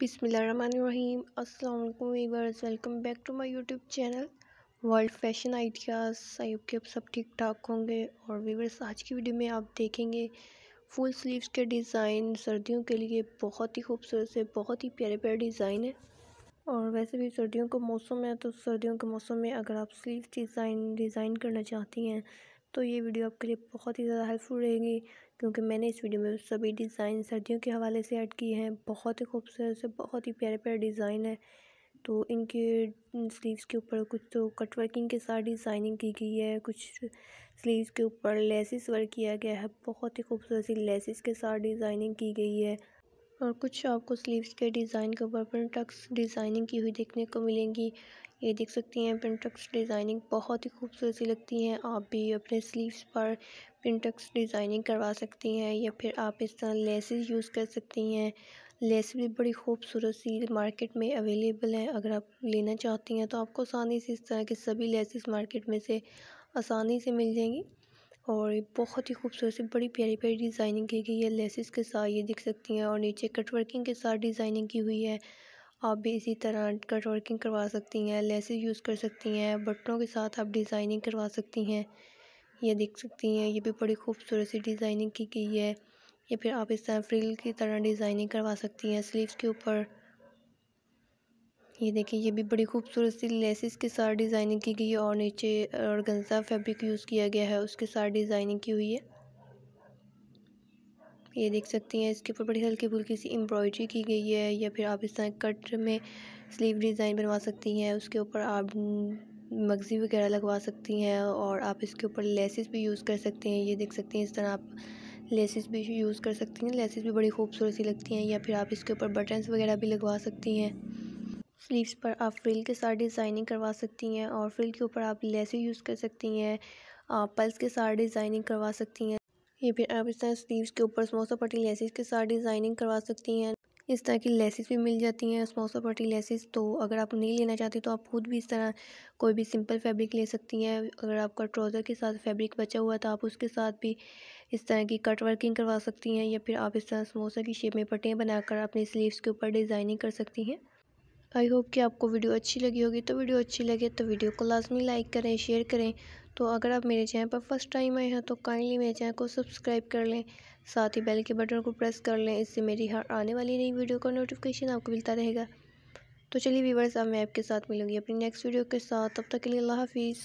बिसमीम अल्लाम viewers welcome back to my YouTube channel world fashion ideas I hope कि आप सब ठीक ठाक होंगे और वीवर्स आज की वीडियो में आप देखेंगे फुल स्लीव्स के डिज़ाइन सर्दियों के लिए बहुत ही खूबसूरत से बहुत ही प्यारे प्यारे डिज़ाइन है और वैसे भी सर्दियों का मौसम है तो सर्दियों के मौसम में अगर आप स्लीव डिज़ाइन डिज़ाइन करना चाहती हैं तो ये वीडियो आपके लिए बहुत ही ज़्यादा हेल्पफुल रहेगी क्योंकि मैंने इस वीडियो में सभी डिज़ाइन सर्दियों के हवाले से ऐड किए हैं बहुत ही खूबसूरत से बहुत ही प्यारे प्यारे डिज़ाइन है तो इनके स्लीव्स के ऊपर कुछ तो कट वर्किंग के साथ डिज़ाइनिंग की गई है कुछ स्लीव्स के ऊपर लेसिस वर्क किया गया है बहुत ही खूबसूरत सी लेसिस के साथ डिज़ाइनिंग की गई है और कुछ आपको स्लीव्स के डिज़ाइन के ऊपर प्रिंट टक्स डिज़ाइनिंग की हुई देखने को मिलेंगी ये देख सकती हैं पिंटक्स डिज़ाइनिंग बहुत ही खूबसूरत सी लगती हैं आप भी अपने स्लीव्स पर पिंटक्स डिज़ाइनिंग करवा सकती हैं या फिर आप इस तरह लेसेस यूज़ कर सकती हैं लेस भी बड़ी खूबसूरत सी मार्केट में अवेलेबल है अगर आप लेना चाहती हैं तो आपको आसानी से इस तरह के सभी लेसेस मार्केट में से आसानी से मिल जाएंगी और बहुत ही खूबसूरत सी बड़ी प्यारी प्यारी डिज़ाइनिंग की गई है लेसिस के साथ ये दिख सकती हैं और नीचे कटवर्किंग के साथ डिज़ाइनिंग की हुई है आप भी इसी तरह कट वर्किंग करवा सकती हैं लेसेस यूज़ कर सकती हैं बटनों के साथ आप डिज़ाइनिंग करवा सकती हैं ये देख सकती हैं ये भी बड़ी खूबसूरत सी डिज़ाइनिंग की गई है या फिर आप इस तरह फ्रिल की तरह डिज़ाइनिंग करवा सकती हैं स्लीव्स के ऊपर ये देखिए ये भी बड़ी खूबसूरत सी लेसिस के साथ डिज़ाइनिंग की गई है और नीचे और गंजा फैब्रिक यूज़ किया गया है उसके साथ डिज़ाइनिंग की हुई है ये देख सकती हैं इसके ऊपर बड़ी हल्की फुल्की सी एम्ब्रॉयडरी की गई है या फिर आप इस तरह कट में स्लीव डिज़ाइन बनवा सकती हैं उसके ऊपर आप मगज़ी वगैरह लगवा सकती हैं और आप इसके ऊपर लेसिस भी यूज़ कर सकते हैं ये देख सकती हैं इस तरह आप लेसिस भी यूज़ कर सकती हैं लेसिस भी बड़ी खूबसूरत सी लगती हैं या फिर आप इसके ऊपर बटन्स वगैरह भी लगवा सकती हैं स्लीव्स पर आप फ्रिल के साथ डिज़ाइनिंग करवा सकती हैं और फ्रिल के ऊपर आप लेसिस यूज़ कर सकती हैं आप पल्स के साथ डिज़ाइनिंग करवा सकती हैं ये फिर आप इस तरह स्लीव्स के ऊपर समोसा पट्टी लेसिस के साथ डिज़ाइनिंग करवा सकती हैं इस तरह की लेसिस भी मिल जाती हैं समोसा पट्टी लेसिस तो अगर आप नहीं लेना चाहती तो आप खुद भी इस तरह कोई भी सिंपल फैब्रिक ले सकती हैं अगर आपका ट्राउज़र के साथ फैब्रिक बचा हुआ है तो आप उसके साथ भी इस तरह की कट वर्किंग करवा सकती हैं या फिर आप इस तरह समोसा की शेप में पट्टियाँ बनाकर अपने स्लीव्स के ऊपर डिज़ाइनिंग कर सकती हैं आई होप कि आपको वीडियो अच्छी लगी होगी तो वीडियो अच्छी लगे तो वीडियो को लाजमी लाइक करें शेयर करें तो अगर आप मेरे चैनल पर फर्स्ट टाइम आए हैं तो काइंडली मेरे चैनल को सब्सक्राइब कर लें साथ ही बेल के बटन को प्रेस कर लें इससे मेरी हर आने वाली नई वीडियो का नोटिफिकेशन आपको मिलता रहेगा तो चलिए वीवर्स अब मैं आपके साथ मिलूँगी अपनी नेक्स्ट वीडियो के साथ तब तक के लिए अल्लाह हाफिज़